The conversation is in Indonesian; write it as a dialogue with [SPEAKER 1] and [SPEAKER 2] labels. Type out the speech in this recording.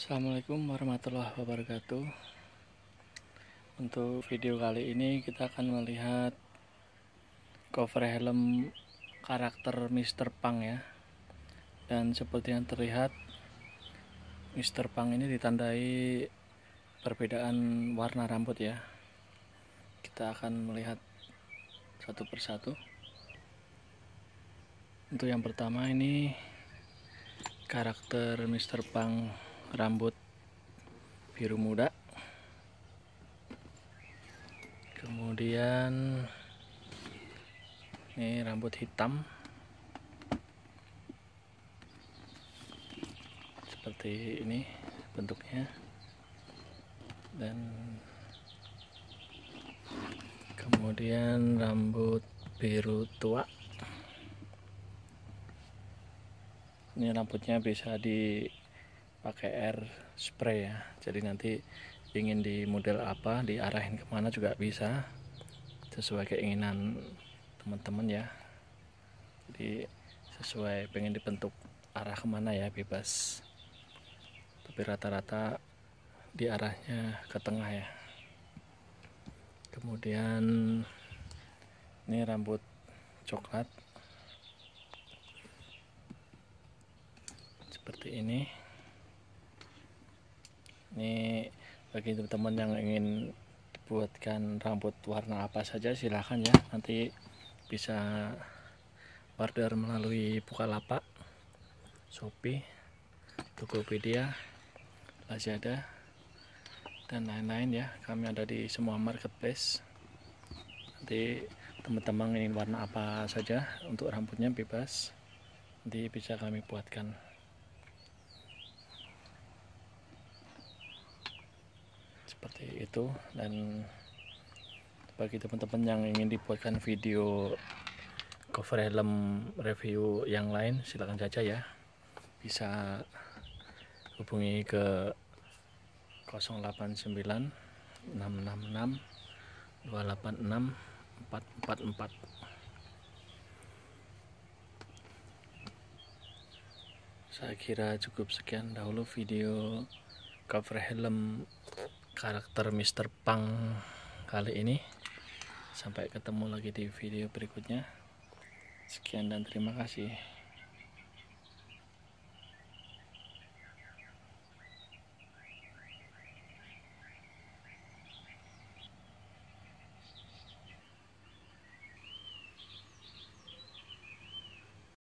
[SPEAKER 1] Assalamualaikum warahmatullahi wabarakatuh Untuk video kali ini kita akan melihat cover helm karakter Mr. Pang ya Dan seperti yang terlihat Mr. Pang ini ditandai perbedaan warna rambut ya Kita akan melihat satu persatu Untuk yang pertama ini karakter Mr. Pang rambut biru muda kemudian ini rambut hitam seperti ini bentuknya dan kemudian rambut biru tua ini rambutnya bisa di pakai air spray ya jadi nanti ingin di model apa diarahin kemana juga bisa sesuai keinginan teman-teman ya jadi sesuai pengen dibentuk arah kemana ya bebas tapi rata-rata di arahnya ke tengah ya kemudian ini rambut coklat seperti ini ini bagi teman-teman yang ingin buatkan rambut warna apa saja silahkan ya nanti bisa order melalui Bukalapak Shopee Tokopedia Lazada dan lain-lain ya kami ada di semua marketplace nanti teman-teman ingin warna apa saja untuk rambutnya bebas nanti bisa kami buatkan seperti itu dan bagi teman-teman yang ingin dibuatkan video cover helm review yang lain silahkan saja ya bisa hubungi ke 089 666 286 444 saya kira cukup sekian dahulu video cover helm karakter Mr. Pang kali ini sampai ketemu lagi di video berikutnya sekian dan terima kasih